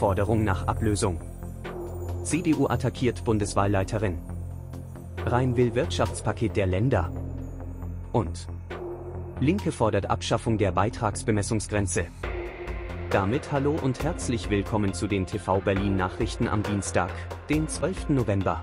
Forderung nach Ablösung. CDU attackiert Bundeswahlleiterin. Rhein will Wirtschaftspaket der Länder. Und Linke fordert Abschaffung der Beitragsbemessungsgrenze. Damit hallo und herzlich willkommen zu den TV Berlin Nachrichten am Dienstag, den 12. November.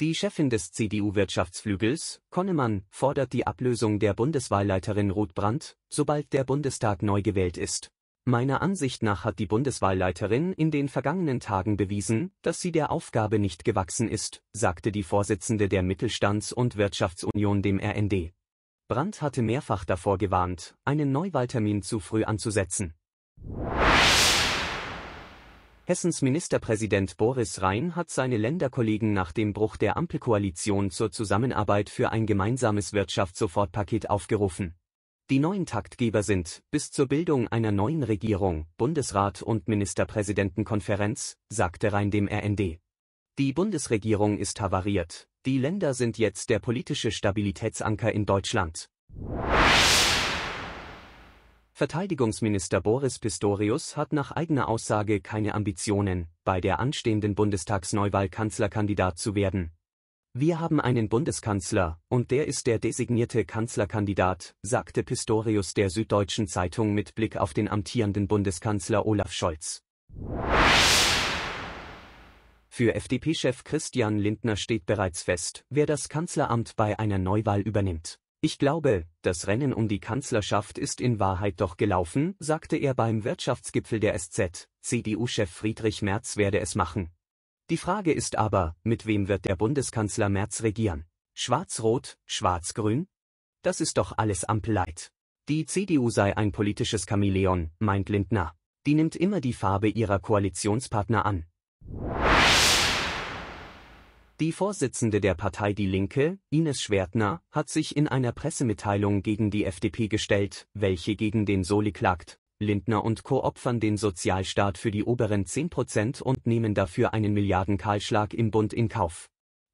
Die Chefin des CDU-Wirtschaftsflügels, Konnemann, fordert die Ablösung der Bundeswahlleiterin Ruth Brandt, sobald der Bundestag neu gewählt ist. Meiner Ansicht nach hat die Bundeswahlleiterin in den vergangenen Tagen bewiesen, dass sie der Aufgabe nicht gewachsen ist, sagte die Vorsitzende der Mittelstands- und Wirtschaftsunion dem RND. Brandt hatte mehrfach davor gewarnt, einen Neuwahltermin zu früh anzusetzen. Hessens Ministerpräsident Boris Rhein hat seine Länderkollegen nach dem Bruch der Ampelkoalition zur Zusammenarbeit für ein gemeinsames Wirtschaftssofortpaket aufgerufen. Die neuen Taktgeber sind, bis zur Bildung einer neuen Regierung, Bundesrat und Ministerpräsidentenkonferenz, sagte Rhein dem RND. Die Bundesregierung ist havariert, die Länder sind jetzt der politische Stabilitätsanker in Deutschland. Verteidigungsminister Boris Pistorius hat nach eigener Aussage keine Ambitionen, bei der anstehenden Bundestagsneuwahl Kanzlerkandidat zu werden. Wir haben einen Bundeskanzler, und der ist der designierte Kanzlerkandidat, sagte Pistorius der Süddeutschen Zeitung mit Blick auf den amtierenden Bundeskanzler Olaf Scholz. Für FDP-Chef Christian Lindner steht bereits fest, wer das Kanzleramt bei einer Neuwahl übernimmt. Ich glaube, das Rennen um die Kanzlerschaft ist in Wahrheit doch gelaufen, sagte er beim Wirtschaftsgipfel der SZ. CDU-Chef Friedrich Merz werde es machen. Die Frage ist aber, mit wem wird der Bundeskanzler Merz regieren? Schwarz-Rot, Schwarz-Grün? Das ist doch alles Ampelleid. Die CDU sei ein politisches Chamäleon, meint Lindner. Die nimmt immer die Farbe ihrer Koalitionspartner an. Die Vorsitzende der Partei Die Linke, Ines Schwertner, hat sich in einer Pressemitteilung gegen die FDP gestellt, welche gegen den Soli klagt. Lindner und Co. opfern den Sozialstaat für die oberen 10% und nehmen dafür einen Milliardenkahlschlag im Bund in Kauf.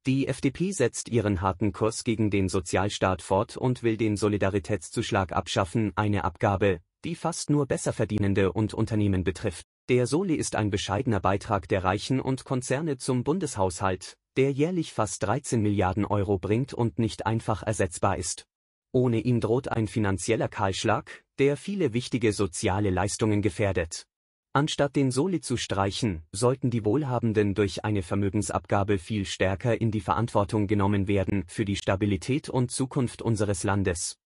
Die FDP setzt ihren harten Kurs gegen den Sozialstaat fort und will den Solidaritätszuschlag abschaffen, eine Abgabe, die fast nur Besserverdienende und Unternehmen betrifft. Der Soli ist ein bescheidener Beitrag der Reichen und Konzerne zum Bundeshaushalt, der jährlich fast 13 Milliarden Euro bringt und nicht einfach ersetzbar ist. Ohne ihn droht ein finanzieller Kahlschlag, der viele wichtige soziale Leistungen gefährdet. Anstatt den Soli zu streichen, sollten die Wohlhabenden durch eine Vermögensabgabe viel stärker in die Verantwortung genommen werden für die Stabilität und Zukunft unseres Landes.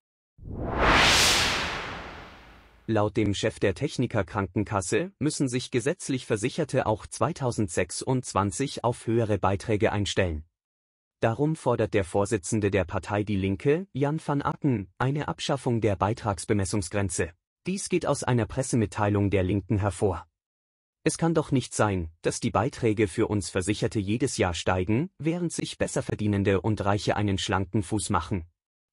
Laut dem Chef der Technikerkrankenkasse müssen sich gesetzlich Versicherte auch 2026 auf höhere Beiträge einstellen. Darum fordert der Vorsitzende der Partei Die Linke, Jan van Aken, eine Abschaffung der Beitragsbemessungsgrenze. Dies geht aus einer Pressemitteilung der Linken hervor. Es kann doch nicht sein, dass die Beiträge für uns Versicherte jedes Jahr steigen, während sich Besserverdienende und Reiche einen schlanken Fuß machen.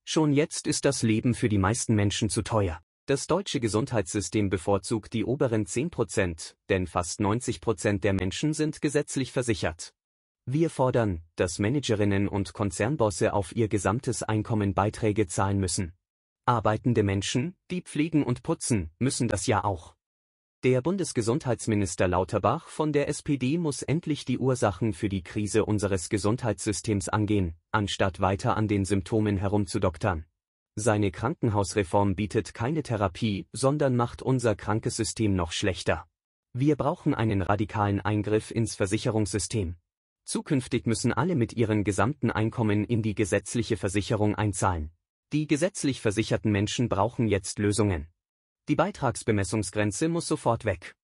Schon jetzt ist das Leben für die meisten Menschen zu teuer. Das deutsche Gesundheitssystem bevorzugt die oberen 10 Prozent, denn fast 90 Prozent der Menschen sind gesetzlich versichert. Wir fordern, dass Managerinnen und Konzernbosse auf ihr gesamtes Einkommen Beiträge zahlen müssen. Arbeitende Menschen, die pflegen und putzen, müssen das ja auch. Der Bundesgesundheitsminister Lauterbach von der SPD muss endlich die Ursachen für die Krise unseres Gesundheitssystems angehen, anstatt weiter an den Symptomen herumzudoktern. Seine Krankenhausreform bietet keine Therapie, sondern macht unser krankes System noch schlechter. Wir brauchen einen radikalen Eingriff ins Versicherungssystem. Zukünftig müssen alle mit ihren gesamten Einkommen in die gesetzliche Versicherung einzahlen. Die gesetzlich versicherten Menschen brauchen jetzt Lösungen. Die Beitragsbemessungsgrenze muss sofort weg.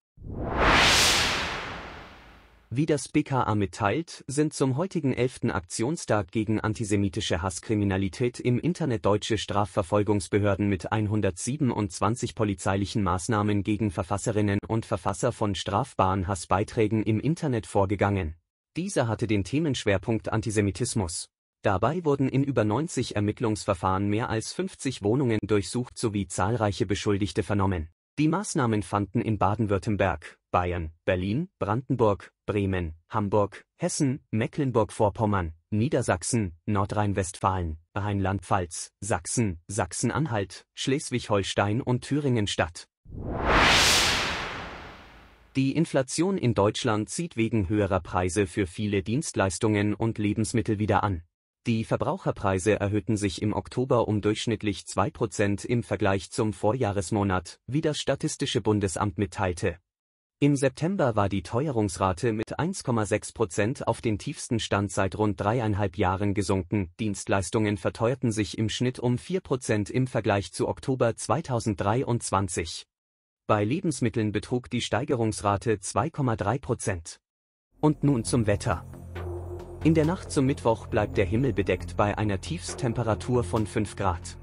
Wie das BKA mitteilt, sind zum heutigen 11. Aktionstag gegen antisemitische Hasskriminalität im Internet deutsche Strafverfolgungsbehörden mit 127 polizeilichen Maßnahmen gegen Verfasserinnen und Verfasser von strafbaren Hassbeiträgen im Internet vorgegangen. Dieser hatte den Themenschwerpunkt Antisemitismus. Dabei wurden in über 90 Ermittlungsverfahren mehr als 50 Wohnungen durchsucht sowie zahlreiche Beschuldigte vernommen. Die Maßnahmen fanden in Baden-Württemberg, Bayern, Berlin, Brandenburg, Bremen, Hamburg, Hessen, Mecklenburg-Vorpommern, Niedersachsen, Nordrhein-Westfalen, Rheinland-Pfalz, Sachsen, Sachsen-Anhalt, Schleswig-Holstein und Thüringen statt. Die Inflation in Deutschland zieht wegen höherer Preise für viele Dienstleistungen und Lebensmittel wieder an. Die Verbraucherpreise erhöhten sich im Oktober um durchschnittlich 2% im Vergleich zum Vorjahresmonat, wie das Statistische Bundesamt mitteilte. Im September war die Teuerungsrate mit 1,6 auf den tiefsten Stand seit rund dreieinhalb Jahren gesunken, Dienstleistungen verteuerten sich im Schnitt um 4 im Vergleich zu Oktober 2023. Bei Lebensmitteln betrug die Steigerungsrate 2,3 Und nun zum Wetter. In der Nacht zum Mittwoch bleibt der Himmel bedeckt bei einer Tiefstemperatur von 5 Grad.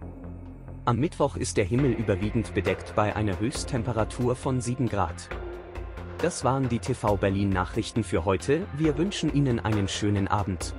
Am Mittwoch ist der Himmel überwiegend bedeckt bei einer Höchsttemperatur von 7 Grad. Das waren die TV Berlin Nachrichten für heute. Wir wünschen Ihnen einen schönen Abend.